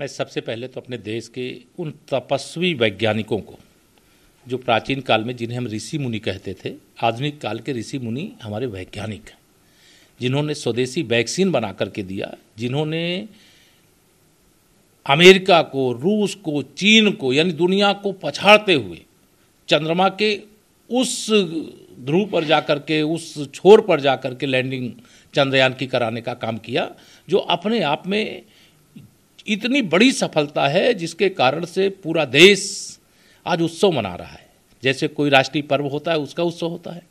मैं सबसे पहले तो अपने देश के उन तपस्वी वैज्ञानिकों को जो प्राचीन काल में जिन्हें हम ऋषि मुनि कहते थे आधुनिक काल के ऋषि मुनि हमारे वैज्ञानिक हैं जिन्होंने स्वदेशी वैक्सीन बना करके दिया जिन्होंने अमेरिका को रूस को चीन को यानी दुनिया को पछाड़ते हुए चंद्रमा के उस ध्रुव पर जा कर के उस छोर पर जा कर के लैंडिंग चंद्रयान की कराने का काम किया जो अपने आप में इतनी बड़ी सफलता है जिसके कारण से पूरा देश आज उत्सव मना रहा है जैसे कोई राष्ट्रीय पर्व होता है उसका उत्सव होता है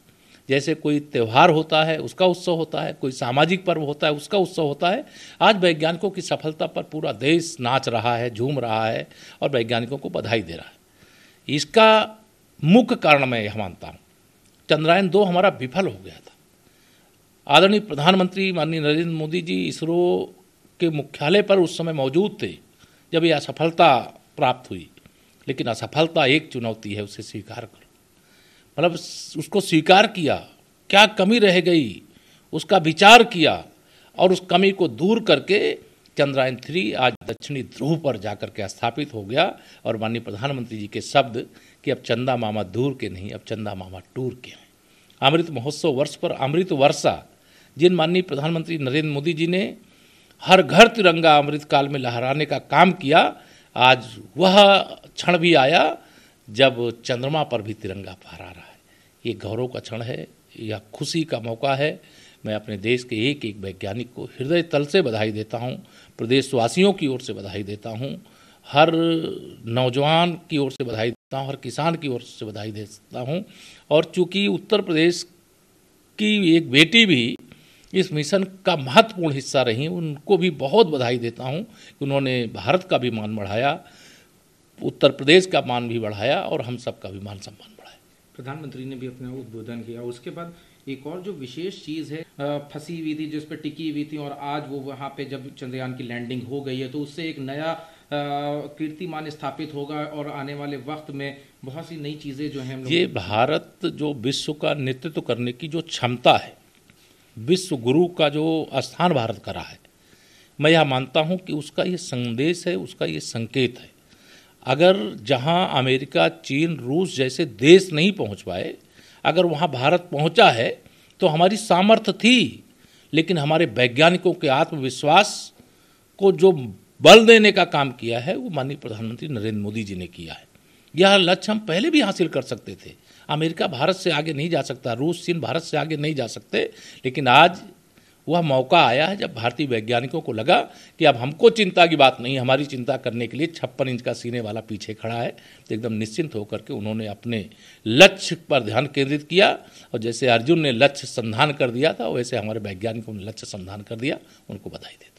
जैसे कोई त्यौहार होता है उसका उत्सव होता है कोई सामाजिक पर्व होता है उसका उत्सव होता है आज वैज्ञानिकों की सफलता पर पूरा देश नाच रहा है झूम रहा है और वैज्ञानिकों को बधाई दे रहा है इसका मुख्य कारण मैं यह मानता हूँ चंद्रयान दो हमारा विफल हो गया था आदरणीय प्रधानमंत्री माननीय नरेंद्र मोदी जी इसरो के मुख्यालय पर उस समय मौजूद थे जब ये असफलता प्राप्त हुई लेकिन असफलता एक चुनौती है उसे स्वीकार करो मतलब उसको स्वीकार किया क्या कमी रह गई उसका विचार किया और उस कमी को दूर करके चंद्रयान थ्री आज दक्षिणी ध्रुव पर जाकर के स्थापित हो गया और माननीय प्रधानमंत्री जी के शब्द कि अब चंदा मामा दूर के नहीं अब चंदा मामा टूर के हैं अमृत महोत्सव वर्ष पर अमृत वर्षा जिन माननीय प्रधानमंत्री नरेंद्र मोदी जी ने हर घर तिरंगा अमृतकाल में लहराने का काम किया आज वह क्षण भी आया जब चंद्रमा पर भी तिरंगा फहरा रहा है ये गौरव का क्षण है यह खुशी का मौका है मैं अपने देश के एक एक वैज्ञानिक को हृदय तल से बधाई देता हूँ प्रदेशवासियों की ओर से बधाई देता हूँ हर नौजवान की ओर से बधाई देता हूँ हर किसान की ओर से बधाई देता हूँ और चूँकि उत्तर प्रदेश की एक बेटी भी इस मिशन का महत्वपूर्ण हिस्सा रही उनको भी बहुत बधाई देता हूँ कि उन्होंने भारत का भी मान बढ़ाया उत्तर प्रदेश का मान भी बढ़ाया और हम सब का भी मान सम्मान बढ़ाया प्रधानमंत्री ने भी अपना उद्बोधन किया उसके बाद एक और जो विशेष चीज़ है फंसी हुई थी जिस पर टिकी हुई थी और आज वो वहाँ पे जब चंद्रयान की लैंडिंग हो गई है तो उससे एक नया कीर्तिमान स्थापित होगा और आने वाले वक्त में बहुत सी नई चीज़ें जो हैं ये भारत जो विश्व का नेतृत्व करने की जो क्षमता है विश्व गुरु का जो स्थान भारत का रहा है मैं यह मानता हूँ कि उसका ये संदेश है उसका ये संकेत है अगर जहाँ अमेरिका चीन रूस जैसे देश नहीं पहुँच पाए अगर वहाँ भारत पहुँचा है तो हमारी सामर्थ्य थी लेकिन हमारे वैज्ञानिकों के आत्मविश्वास को जो बल देने का काम किया है वो माननीय प्रधानमंत्री नरेंद्र मोदी जी ने किया है यह लक्ष्य हम पहले भी हासिल कर सकते थे अमेरिका भारत से आगे नहीं जा सकता रूस चीन भारत से आगे नहीं जा सकते लेकिन आज वह मौका आया है जब भारतीय वैज्ञानिकों को लगा कि अब हमको चिंता की बात नहीं हमारी चिंता करने के लिए छप्पन इंच का सीने वाला पीछे खड़ा है तो एकदम निश्चिंत होकर के उन्होंने अपने लक्ष्य पर ध्यान केंद्रित किया और जैसे अर्जुन ने लक्ष्य संधान कर दिया था वैसे हमारे वैज्ञानिकों ने लक्ष्य संधान कर दिया उनको बधाई देता